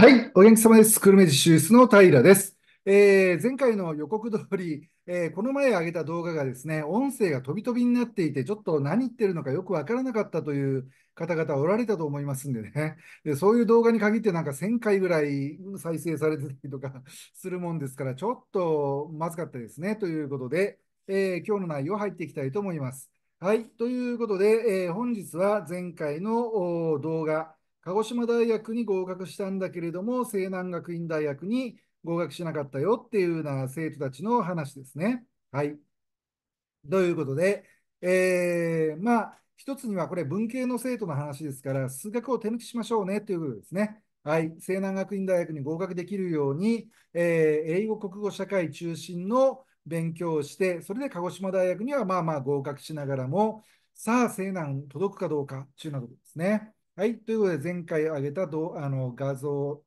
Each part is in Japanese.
はい、お元気様です。久留米市ースの平です。えー、前回の予告通り、えー、この前上げた動画がですね、音声が飛び飛びになっていて、ちょっと何言ってるのかよくわからなかったという方々おられたと思いますんでね、でそういう動画に限ってなんか1000回ぐらい再生されてたりとか するもんですから、ちょっとまずかったですね、ということで、えー、今日の内容入っていきたいと思います。はい、ということで、え本日は前回の動画、鹿児島大学に合格したんだけれども、西南学院大学に合格しなかったよっていうような生徒たちの話ですね。はい。ということで、えー、まあ、一つにはこれ文系の生徒の話ですから、数学を手抜きしましょうねということですね。はい。西南学院大学に合格できるように、えー、英語、国語、社会中心の勉強をして、それで鹿児島大学にはまあまあ合格しながらも、さあ、西南届くかどうかていうようなとことですね。はい、ということで前回挙げたあの画像、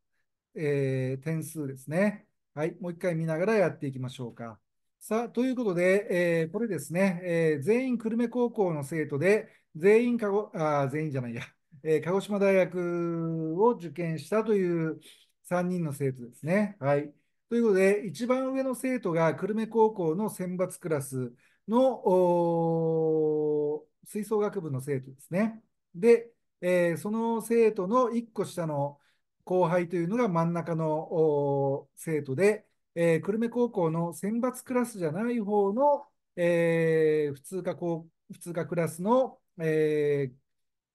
えー、点数ですね。はい、もう一回見ながらやっていきましょうか。さあ、ということで、えー、これですね、えー、全員久留米高校の生徒で、全員かご、あ、全員じゃないや、えー、鹿児島大学を受験したという3人の生徒ですね。はい。ということで、一番上の生徒が久留米高校の選抜クラスの吹奏楽部の生徒ですね。で、えー、その生徒の1個下の後輩というのが真ん中の生徒で、えー、久留米高校の選抜クラスじゃない方の、えー、普通科高普通科クラスの、えー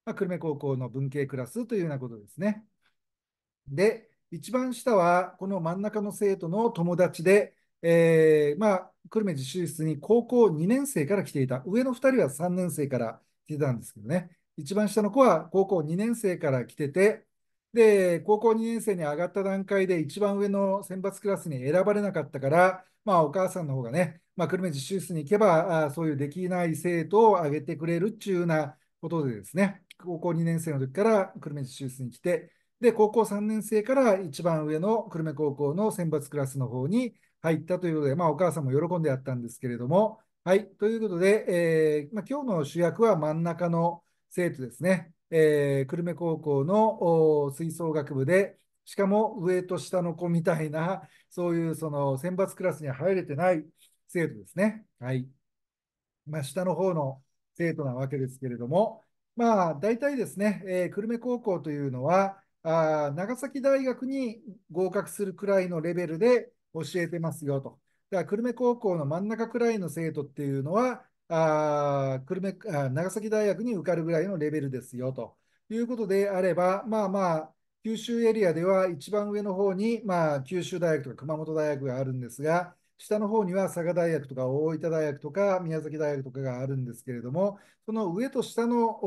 まあ、久留米高校の文系クラスというようなことですね。で、一番下はこの真ん中の生徒の友達で、えーまあ、久留米自習室に高校2年生から来ていた、上の2人は3年生から来てたんですけどね。一番下の子は高校2年生から来てて、で、高校2年生に上がった段階で一番上の選抜クラスに選ばれなかったから、まあお母さんの方がね、まあ、久留米実習室に行けば、あそういうできない生徒を上げてくれるっちゅうなことでですね、高校2年生の時から久留米実習室に来て、で、高校3年生から一番上の久留米高校の選抜クラスの方に入ったということで、まあ、お母さんも喜んでやったんですけれども、はい、ということで、えーまあ、今日の主役は真ん中の生徒ですね、えー、久留米高校の吹奏楽部で、しかも上と下の子みたいな、そういうその選抜クラスには入れてない生徒ですね。はい。まあ、下の方の生徒なわけですけれども、まあ、大体ですね、えー、久留米高校というのは、あ長崎大学に合格するくらいのレベルで教えてますよと。だから久留米高校の真ん中くらいの生徒っていうのは、あ久留米あ長崎大学に受かるぐらいのレベルですよということであれば、まあまあ、九州エリアでは一番上の方に、まあ、九州大学とか熊本大学があるんですが、下の方には佐賀大学とか大分大学とか宮崎大学とかがあるんですけれども、その上と下の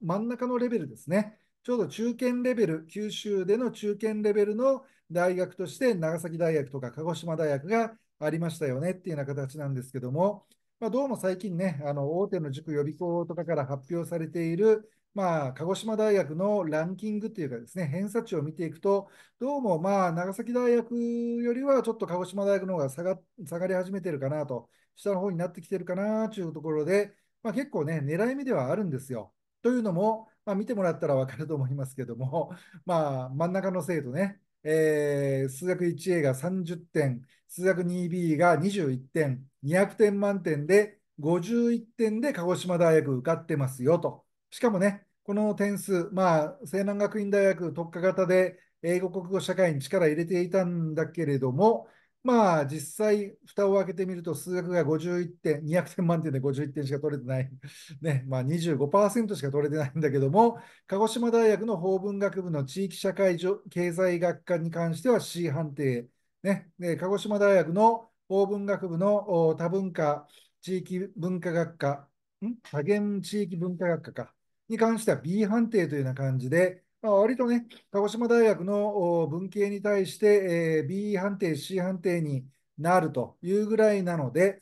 真ん中のレベルですね、ちょうど中堅レベル、九州での中堅レベルの大学として長崎大学とか鹿児島大学がありましたよねっていうような形なんですけども、まあ、どうも最近ね、あの大手の塾予備校とかから発表されている、まあ、鹿児島大学のランキングというかですね、偏差値を見ていくと、どうもまあ長崎大学よりはちょっと鹿児島大学の方が下が下がり始めてるかなと、下の方になってきてるかなというところで、まあ、結構ね、狙い目ではあるんですよ。というのも、まあ、見てもらったら分かると思いますけども、まあ、真ん中の生徒ね、えー、数学 1A が30点、数学 2B が21点、200点満点で51点で鹿児島大学受かってますよと。しかもね、この点数、まあ、西南学院大学特化型で英語、国語、社会に力入れていたんだけれども、まあ実際、蓋を開けてみると、数学が51点、200点満点で51点しか取れてない ね、まあ25%しか取れてないんだけども、鹿児島大学の法文学部の地域社会経済学科に関しては C 判定、ね、で鹿児島大学の法文学部の多文化地域文化学科、ん多元地域文化学科か、に関しては B 判定というような感じで、まあ、割とね、鹿児島大学の文系に対して、えー、B 判定、C 判定になるというぐらいなので、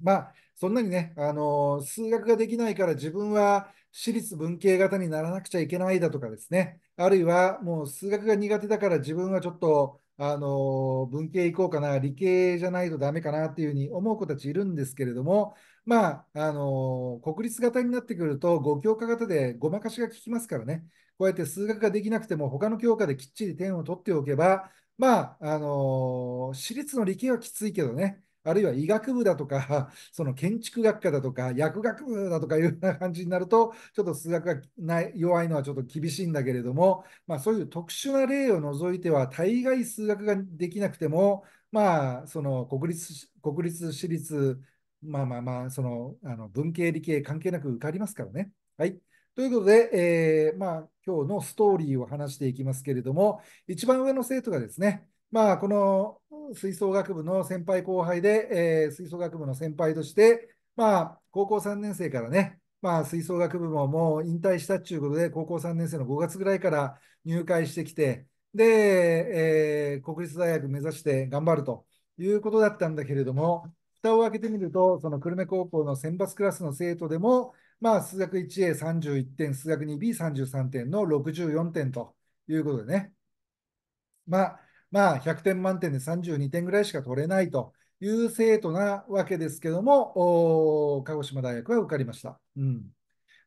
まあ、そんなにね、あのー、数学ができないから自分は私立文系型にならなくちゃいけないだとかですね、あるいはもう数学が苦手だから自分はちょっとあの、文系行こうかな、理系じゃないとダメかなっていうふうに思う子たちいるんですけれども、まあ、あの、国立型になってくると、ご教科型でごまかしが効きますからね、こうやって数学ができなくても、他の教科できっちり点を取っておけば、まあ、あの、私立の理系はきついけどね、あるいは医学部だとか、その建築学科だとか、薬学部だとかいうような感じになると、ちょっと数学がない弱いのはちょっと厳しいんだけれども、まあ、そういう特殊な例を除いては、大概数学ができなくても、まあ、その国立、国立、私立、まあまあまあ、そのあの文系、理系関係なく受かりますからね。はい。ということで、えー、まあ、今日のストーリーを話していきますけれども、一番上の生徒がですね、まあ、この吹奏楽部の先輩後輩で、えー、吹奏楽部の先輩として、まあ、高校3年生からね、まあ、吹奏楽部ももう引退したっいうことで、高校3年生の5月ぐらいから入会してきて、で、えー、国立大学目指して頑張るということだったんだけれども、蓋を開けてみると、その久留米高校の選抜クラスの生徒でも、まあ、数学 1A31 点、数学 2B33 点の64点ということでね。まあまあ、100点満点で32点ぐらいしか取れないという生徒なわけですけども、鹿児島大学は受かりました。うん、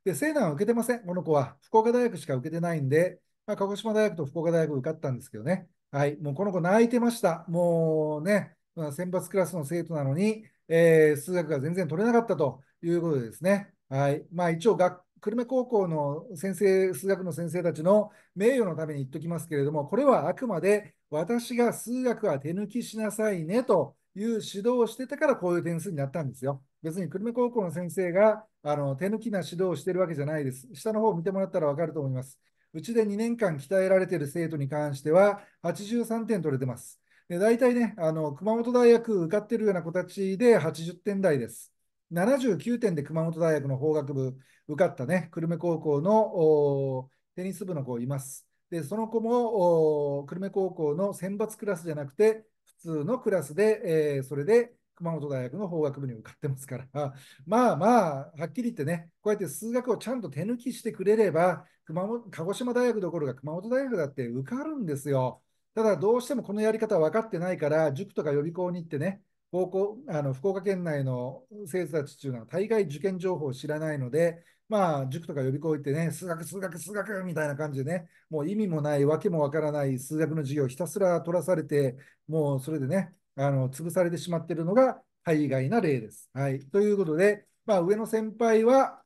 で、西南は受けてません、この子は。福岡大学しか受けてないんで、まあ、鹿児島大学と福岡大学受かったんですけどね。はい、もうこの子泣いてました。もうね、選抜クラスの生徒なのに、えー、数学が全然取れなかったということですね。はい。まあ一応学、久留米高校の先生、数学の先生たちの名誉のために言っときますけれども、これはあくまで私が数学は手抜きしなさいねという指導をしてたからこういう点数になったんですよ。別に久留米高校の先生があの手抜きな指導をしてるわけじゃないです。下の方を見てもらったら分かると思います。うちで2年間鍛えられている生徒に関しては83点取れてます。で大体ねあの、熊本大学受かってるような子たちで80点台です。79点で熊本大学の法学部受かったね、久留米高校のテニス部の子います。で、その子も久留米高校の選抜クラスじゃなくて、普通のクラスで、えー、それで熊本大学の法学部に受かってますから、まあまあ、はっきり言ってね、こうやって数学をちゃんと手抜きしてくれれば、熊本鹿児島大学どころか熊本大学だって受かるんですよ。ただ、どうしてもこのやり方分かってないから、塾とか予備校に行ってね、高校あの福岡県内の生徒たちというのは大概受験情報を知らないので、まあ、塾とか予備校行ってね、数学、数学、数学みたいな感じでね、もう意味もない、わけもわからない数学の授業をひたすら取らされて、もうそれでね、あの潰されてしまっているのが大概な例です。はい、ということで、まあ、上の先輩は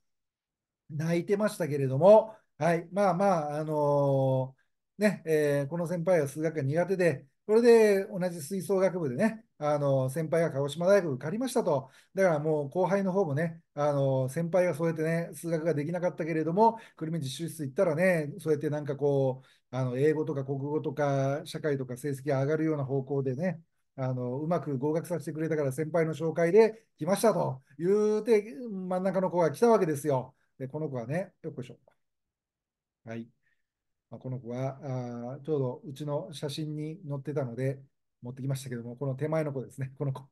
泣いてましたけれども、はい、まあまあ、あのー、ねえー、この先輩は数学が苦手で、これで同じ吹奏楽部でね、あの先輩が鹿児島大学受かりましたと、だからもう後輩の方もね、あの先輩がそうやってね、数学ができなかったけれども、久留米実習室行ったらね、そうやってなんかこう、あの英語とか国語とか社会とか成績が上がるような方向でね、あのうまく合格させてくれたから先輩の紹介で来ましたと言うて、真ん中の子が来たわけですよ。で、この子はね、よっこいしょ。はい。まこの子はあちょうどうちの写真に載ってたので、持ってきましたけども、この手前の子ですね、この子。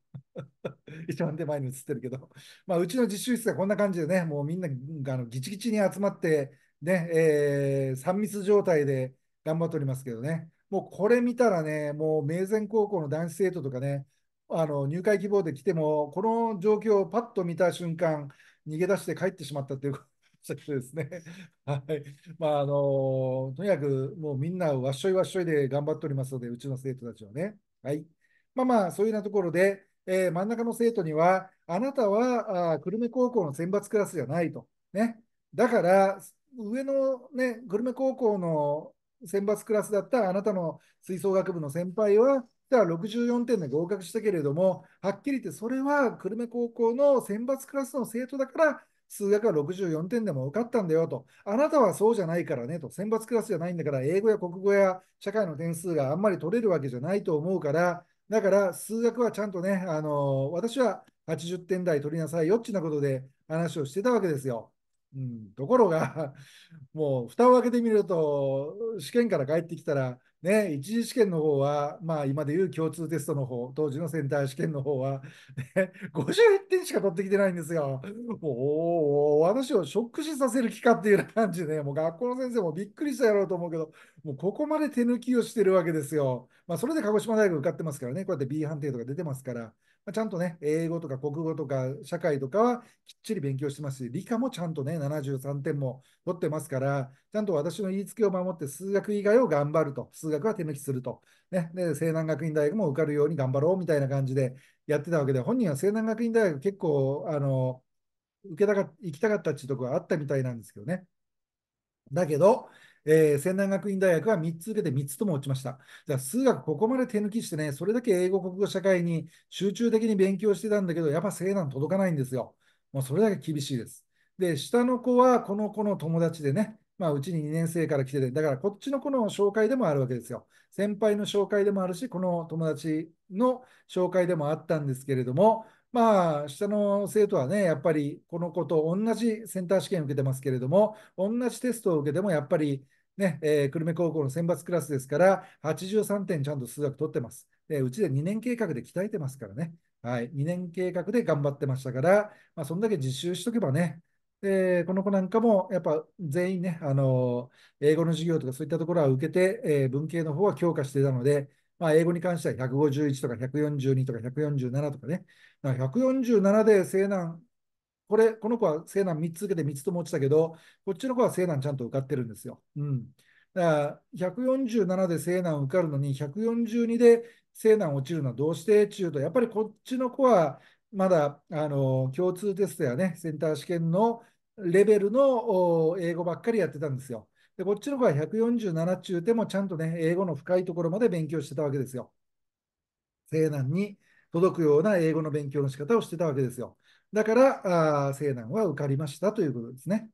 一番手前に映ってるけど、まあ、うちの実習室がこんな感じでね、もうみんなあのギチギチに集まって、ね、えー、3密状態で頑張っておりますけどね、もうこれ見たらね、もう明前高校の男子生徒とかね、あの入会希望で来ても、この状況をパッと見た瞬間、逃げ出して帰ってしまったというこ とですね。はい。まあ、あのとにかくもうみんなわっしょいわっしょいで頑張っておりますので、うちの生徒たちはね。はい。まあまあ、そういうようなところで、えー、真ん中の生徒には、あなたはあ久留米高校の選抜クラスじゃないと。ね。だから、上のね、久留米高校の選抜クラスだったあなたの吹奏楽部の先輩は、では64点で合格したけれども、はっきり言ってそれは久留米高校の選抜クラスの生徒だから数学は64点でも受かったんだよと、あなたはそうじゃないからねと、選抜クラスじゃないんだから、英語や国語や社会の点数があんまり取れるわけじゃないと思うから、だから数学はちゃんとね、あの私は80点台取りなさいよっちなことで話をしてたわけですよ。うん、ところが、もう蓋を開けてみると、試験から帰ってきたら、ね、一次試験の方は、まあ、今でいう共通テストの方、当時のセンター試験の方は、ね、51 点しか取ってきてないんですよ。もう、私をショック死させる気かっていう感じで、ね、もう学校の先生もびっくりしたやろうと思うけど、もうここまで手抜きをしてるわけですよ。まあ、それで鹿児島大学受かってますからね、こうやって B 判定とか出てますから。まちゃんとね、英語とか国語とか社会とかはきっちり勉強してますし、理科もちゃんとね、73点も取ってますから、ちゃんと私の言いつけを守って数学以外を頑張ると、数学は手抜きすると、ね、で、西南学院大学も受かるように頑張ろうみたいな感じでやってたわけで、本人は西南学院大学結構、あの、受けたか行きたかったっていうところがあったみたいなんですけどね。だけど、えー、仙台学院大学は3つ受けて3つとも落ちました。じゃあ数学ここまで手抜きしてね、それだけ英語、国語、社会に集中的に勉強してたんだけど、やっぱ聖難届かないんですよ。もうそれだけ厳しいです。で、下の子はこの子の友達でね、まあ、うちに2年生から来てて、だからこっちの子の紹介でもあるわけですよ。先輩の紹介でもあるし、この友達の紹介でもあったんですけれども、まあ、下の生徒はね、やっぱりこの子と同じセンター試験を受けてますけれども、同じテストを受けてもやっぱりね、えー、久留米高校の選抜クラスですから、83点ちゃんと数学取ってます。で、うちで2年計画で鍛えてますからね。はい、2年計画で頑張ってましたから、まあ、そんだけ実習しとけばね、で、この子なんかも、やっぱ全員ね、あのー、英語の授業とかそういったところは受けて、えー、文系の方は強化してたので、まあ、英語に関しては151とか142とか147とかね。だから147で西南、これ、この子は西南3つ受けて3つとも落ちたけど、こっちの子は西南ちゃんと受かってるんですよ。うん。だから147で西南受かるのに、142で西南落ちるのはどうしてうと、やっぱりこっちの子は、まだあの共通テストやね、センター試験のレベルの英語ばっかりやってたんですよ。で、こっちの子は147中でもちゃんとね、英語の深いところまで勉強してたわけですよ。西南に届くような英語の勉強の仕方をしてたわけですよ。だから、あ西南は受かりましたということですね。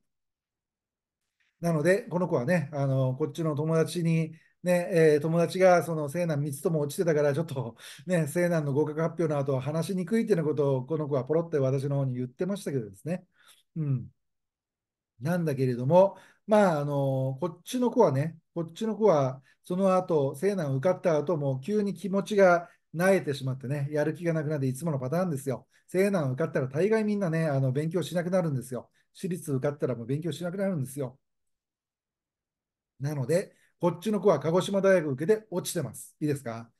なので、この子はね、あのこっちの友達に、ねえー、友達がその西南3つとも落ちてたから、ちょっと、ね、西南の合格発表の後は話しにくいっていうことを、この子はポロって私の方に言ってましたけどですね。うんなんだけれども、まあ、あの、こっちの子はね、こっちの子は、その後、聖難受かった後も、急に気持ちが萎えてしまってね、やる気がなくなって、いつものパターンですよ。聖難受かったら、大概みんなね、あの、勉強しなくなるんですよ。私立受かったらもう勉強しなくなるんですよ。なので、こっちの子は鹿児島大学受けて落ちてます。いいですか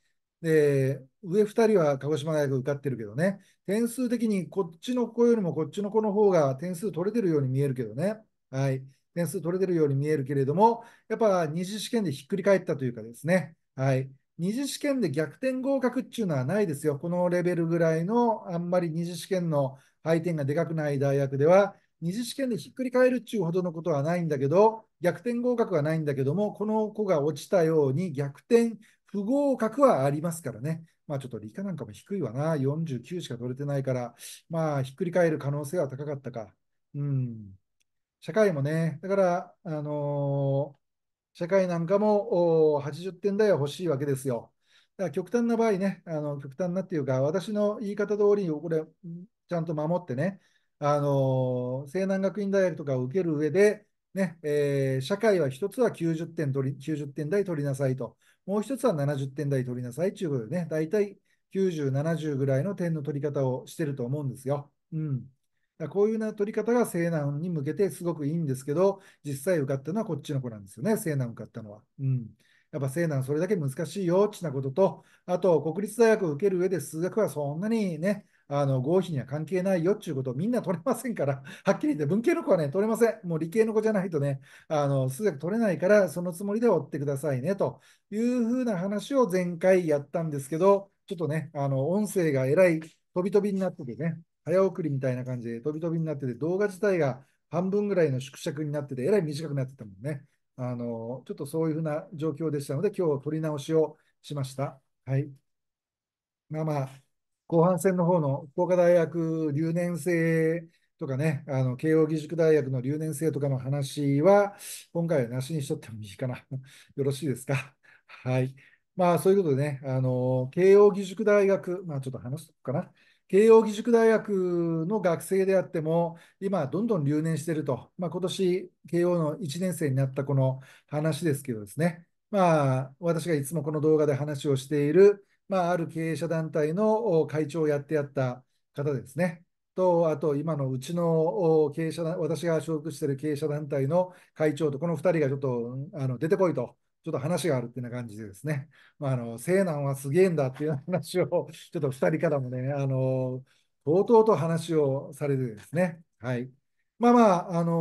で、上2人は鹿児島大学受かってるけどね、点数的にこっちの子よりもこっちの子の方が点数取れてるように見えるけどね。はい。点数取れてるように見えるけれども、やっぱ二次試験でひっくり返ったというかですね、はい。二次試験で逆転合格っていうのはないですよ。このレベルぐらいの、あんまり二次試験の配点がでかくない大学では、二次試験でひっくり返るっていうほどのことはないんだけど、逆転合格はないんだけども、この子が落ちたように逆転不合格はありますからね。まあちょっと理科なんかも低いわな。49しか取れてないから、まあひっくり返る可能性は高かったか。うん。社会もね、だから、あのー、社会なんかも80点台は欲しいわけですよ。だから極端な場合ね、あの極端なっていうか、私の言い方通りにこれ、ちゃんと守ってね、あのー、西南学院大学とかを受ける上で、ねえー、社会は一つは90点取り90点台取りなさいと、もう一つは70点台取りなさいということでね、大体90、70ぐらいの点の取り方をしてると思うんですよ。うんだこういううな取り方が西南に向けてすごくいいんですけど、実際受かったのはこっちの子なんですよね、西南受かったのは。うん。やっぱ西南それだけ難しいよってなことと、あと国立大学を受ける上で数学はそんなにね、あの合否には関係ないよっていうことをみんな取れませんから、はっきり言って文系の子はね、取れません。もう理系の子じゃないとね、あの数学取れないから、そのつもりで追ってくださいね、というふうな話を前回やったんですけど、ちょっとね、あの音声がえらい飛び飛びになっててね、早送りみたいな感じで飛び飛びになってて、動画自体が半分ぐらいの縮尺になってて、えらい短くなってたもんね。あの、ちょっとそういうふうな状況でしたので、今日取り直しをしました。はい。まあまあ、後半戦の方の福岡大学留年生とかね、あの慶應義塾大学の留年生とかの話は、今回はなしにしとってもいいかな。よろしいですか。はい。まあ、そういうことでね、あの、慶應義塾大学、まあ、ちょっと話すとかな。慶應義塾大学の学生であっても、今、どんどん留年していると、まあ、今年慶応の1年生になったこの話ですけどですね、まあ、私がいつもこの動画で話をしている、まあ、ある経営者団体の会長をやってやった方ですね。と、あと今のうちの経営者、私が所属している経営者団体の会長と、この2人がちょっとあの出てこいとちょっと話があるっていうな感じでですね、まあ、あの西南はすげえんだっていう話を、ちょっと2人からもね、あのとうとうと話をされてですね、はい。まあまあ、あの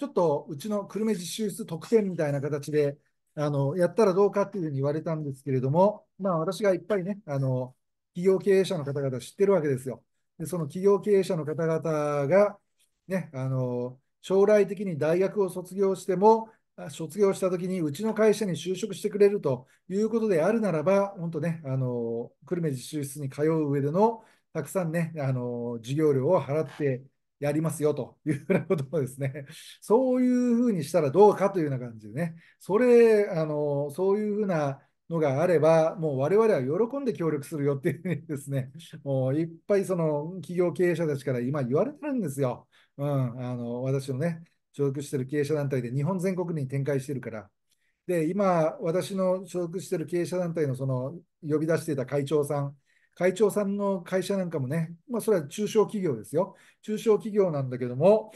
ちょっとうちの久留米実習室特典みたいな形で、あのやったらどうかっていうふうに言われたんですけれども、まあ、私がいっぱいね、あの企業経営者の方々知ってるわけですよ。でその企業経営者の方々が、ね、あの将来的に大学を卒業しても、卒業したときに、うちの会社に就職してくれるということであるならば、本当ね、あの久留米実習室に通う上での、たくさんね、あの授業料を払ってやりますよと いうようなこともですね、そういうふうにしたらどうかというような感じでね、それ、あのそういうふうなのがあれば、もう我々は喜んで協力するよっていうふうにですね、もういっぱいその企業経営者たちから今言われてるんですよ。うん、あの私のね、所属している経営者団体で日本全国に展開しているから、で、今、私の所属している経営者団体のその呼び出していた会長さん、会長さんの会社なんかもね、まあ、それは中小企業ですよ。中小企業なんだけども、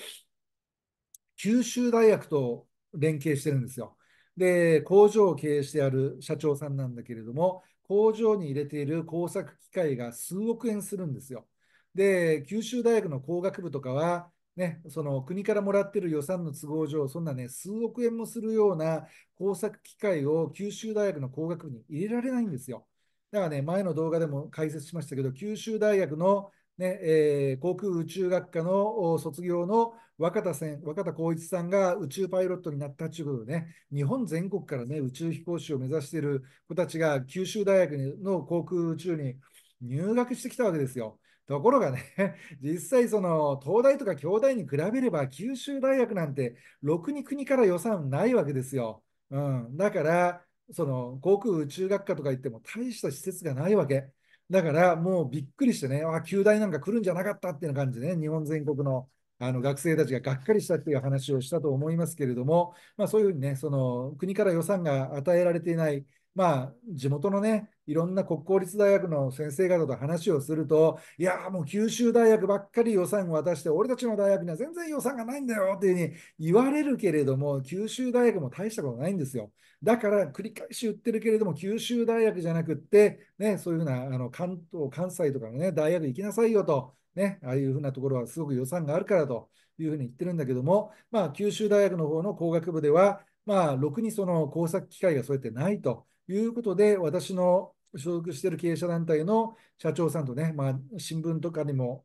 九州大学と連携してるんですよ。で、工場を経営してある社長さんなんだけれども、工場に入れている工作機械が数億円するんですよ。で、九州大学の工学部とかは、ね、その国からもらってる予算の都合上、そんなね、数億円もするような工作機械を九州大学の工学部に入れられないんですよ。だからね、前の動画でも解説しましたけど、九州大学の、ねえー、航空宇宙学科の卒業の若田 s 若田光一さんが宇宙パイロットになったということでね、日本全国からね、宇宙飛行士を目指している子たちが九州大学の航空宇宙に入学してきたわけですよ。ところがね、実際その東大とか京大に比べれば九州大学なんてろくに国から予算ないわけですよ。うん、だからその航空宇宙学科とか言っても大した施設がないわけ。だからもうびっくりしてね、あ、九大なんか来るんじゃなかったっていう感じでね、日本全国のあの学生たちががっかりしたっていう話をしたと思いますけれども、まあ、そういうふうにね、その国から予算が与えられていないまあ、地元のね、いろんな国公立大学の先生方と話をすると、いや、もう九州大学ばっかり予算を渡して、俺たちの大学には全然予算がないんだよっていうふうに言われるけれども、九州大学も大したことないんですよ。だから繰り返し言ってるけれども、九州大学じゃなくって、ね、そういうふうなあの関東、関西とかの、ね、大学行きなさいよと、ね、ああいうふうなところはすごく予算があるからというふうに言ってるんだけども、まあ、九州大学の方の工学部では、まあ、ろくにその工作機会がそうやってないと。いうことで、私の所属している経営者団体の社長さんとね、まあ、新聞とかにも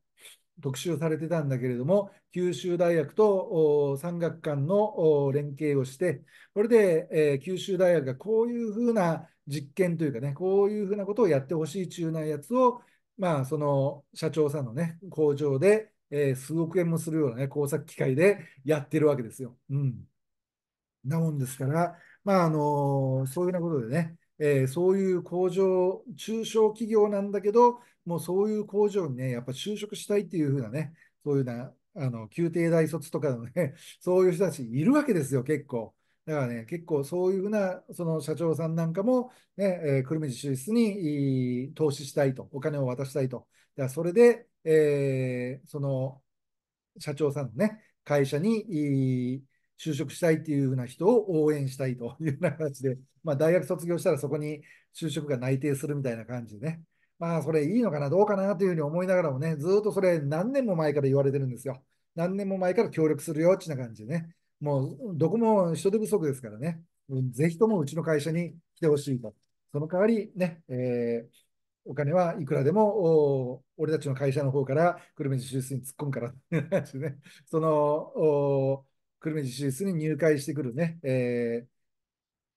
特集されてたんだけれども、九州大学と産学官の連携をして、これで、えー、九州大学がこういうふうな実験というかね、こういうふうなことをやってほしい中なやつを、まあ、その社長さんのね、工場で、えー、数億円もするようなね、工作機械でやってるわけですよ。うん。なもんですから、まあ、あのそういうようなことでね、えー、そういう工場、中小企業なんだけど、もうそういう工場にね、やっぱ就職したいっていうふうなね、そういうな、あの、宮廷大卒とかのね、そういう人たちいるわけですよ、結構。だからね、結構そういうふうな、その社長さんなんかも、ね、えー、久留米市出に投資したいと、お金を渡したいと。だからそれで、えー、その、社長さんのね、会社に、就職したいっていうふうな人を応援したいというような形で、まあ、大学卒業したらそこに就職が内定するみたいな感じでね、まあ、それいいのかな、どうかなというふうに思いながらもね、ずっとそれ何年も前から言われてるんですよ。何年も前から協力するよってな感じでね、もうどこも人手不足ですからね、ぜひともうちの会社に来てほしいと。その代わりね、えーお金はいくらでも俺たちの会社の方から久留米市出身に突っ込むからその久留米実習室に入会してくるね、え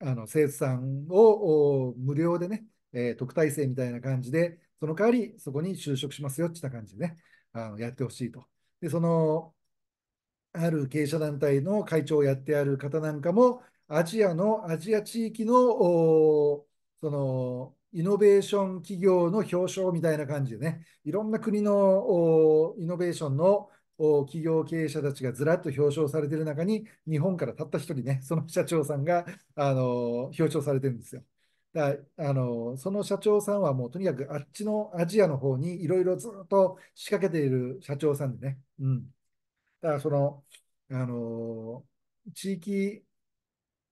ー、あの生徒さんを無料でね、えー、特待生みたいな感じで、その代わりそこに就職しますよってた感じでね、あのやってほしいと。で、その、ある経営者団体の会長をやってある方なんかも、アジアの、アジア地域の、その、イノベーション企業の表彰みたいな感じでね、いろんな国のイノベーションの企業経営者たちがずらっと表彰されている中に、日本からたった一人ね、その社長さんが、あの、表彰されてるんですよ。だあのその社長さんはもうとにかくあっちのアジアの方にいろいろずっと仕掛けている社長さんでね、うん、だからその、あの地域、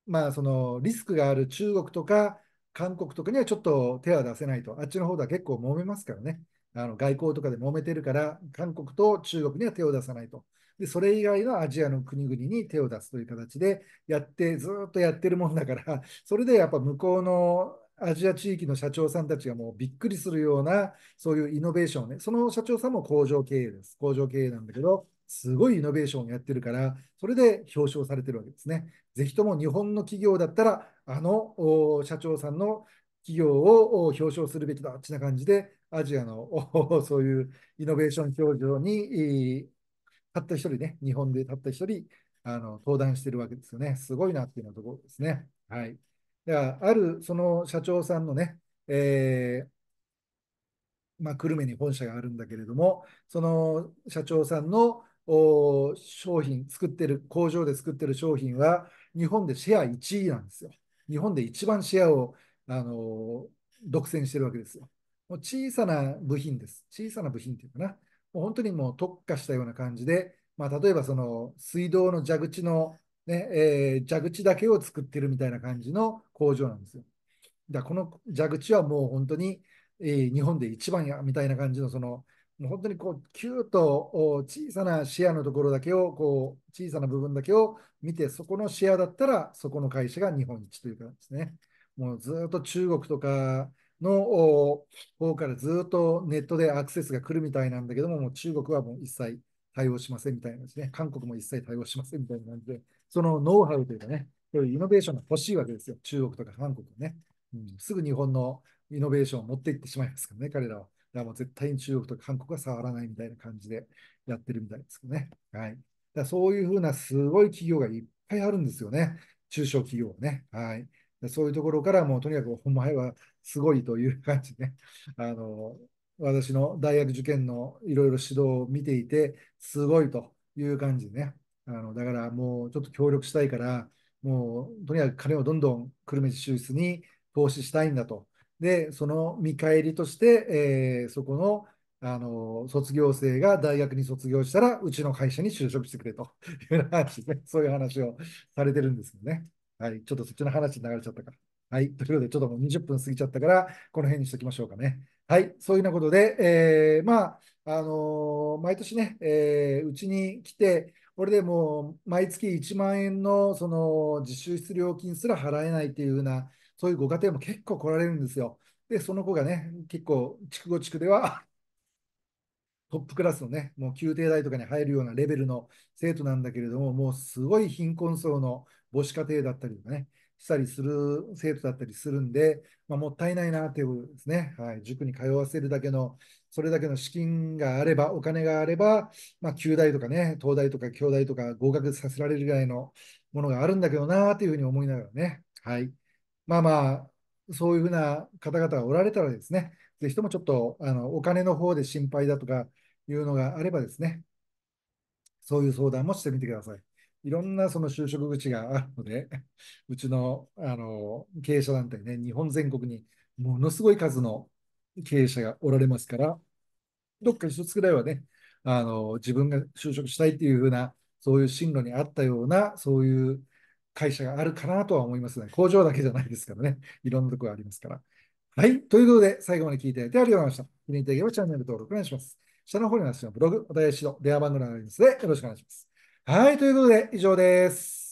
まあ、そのリスクがある中国とか韓国とかにはちょっと手は出せないと、あっちの方では結構揉めますからね。あの外交とかで揉めてるから、韓国と中国には手を出さないと。で、それ以外のアジアの国々に手を出すという形でやって、ずっとやってるもんだから、それでやっぱ向こうのアジア地域の社長さんたちがもうびっくりするような、そういうイノベーションをね、その社長さんも工場経営です。工場経営なんだけど、すごいイノベーションをやってるから、それで表彰されてるわけですね。ぜひとも日本の企業だったら、あの社長さんの企業を表彰するべきだ、っちな感じで、アジアの そういうイノベーション表情に、たった一人ね、日本でたった一人、あの登壇してるわけですよね。すごいなっていうようなところですね。はい。では、あるその社長さんのね、えー、まあ、久留米に本社があるんだけれども、その社長さんの商品、作ってる、工場で作ってる商品は、日本でシェア1位なんですよ。日本で一番シェアを、あのー、独占してるわけですよ。もう小さな部品です。小さな部品っていうかな。もう本当にもう特化したような感じで、まあ、例えばその水道の蛇口のね、えー、蛇口だけを作ってるみたいな感じの工場なんですよ。だこの蛇口はもう本当に、えー、日本で一番やみたいな感じのそのもう本当にこうキューと小さなシェアのところだけをこう小さな部分だけを見てそこのシェアだったらそこの会社が日本一という感じですね。もうずっと中国とかの方からずっとネットでアクセスが来るみたいなんだけども、もう中国はもう一切対応しませんみたいなんですね。韓国も一切対応しませんみたいな感じで、そのノウハウというかね、そういうイノベーションが欲しいわけですよ。中国とか韓国ね。うん、すぐ日本のイノベーションを持っていってしまいますからね、彼らは。だからもう絶対に中国とか韓国は触らないみたいな感じでやってるみたいですけどね。はい。だそういうふうなすごい企業がいっぱいあるんですよね。中小企業はね。はい。そういうところからもうとにかく本前はすごいという感じで、あの私の大学受験のいろいろ指導を見ていて、すごいという感じでね。あのだからもうちょっと協力したいから、もうとにかく金をどんどん久留米市修室に投資したいんだと。で、その見返りとして、えー、そこのあの卒業生が大学に卒業したら、うちの会社に就職してくれという話で、そういう話をされてるんですよね。はい、ちょっとそっちの話流れちゃったから。はい、ということで、ちょっともう20分過ぎちゃったから、この辺にしときましょうかね。はい、そういうようなことで、えー、まあ、あのー、毎年ね、えう、ー、ちに来て、これでもう毎月1万円のその自習室料金すら払えないっていうような、そういうご家庭も結構来られるんですよ。で、その子がね、結構、筑後地区では、トップクラスのね、もう宮廷大とかに入るようなレベルの生徒なんだけれども、もうすごい貧困層の母子家庭だったりとかね、したりする生徒だったりするんで、まあ、もったいないなということですね。はい、塾に通わせるだけの、それだけの資金があれば、お金があれば、まあ、旧大とかね、東大とか京大とか合格させられるぐらいのものがあるんだけどなというふうに思いながらね。はい。まあまあ、そういうふうな方々がおられたらですね、ぜひともちょっとあのお金の方で心配だとかいうのがあればですね、そういう相談もしてみてください。いろんなその就職口があるので、うちのあの経営者団体ね、日本全国にものすごい数の経営者がおられますから、どっか一つぐらいはね、あの自分が就職したいっていうふうな、そういう進路にあったような、そういう会社があるかなとは思いますね。工場だけじゃないですからね、いろんなところありますから。はい。ということで、最後まで聞いていただいてありがとうございました。気に入っていただければチャンネル登録お願いします。下の方にのブログ、お便り指導、電話番号なアドりますので、よろしくお願いします。はい、ということで以上です。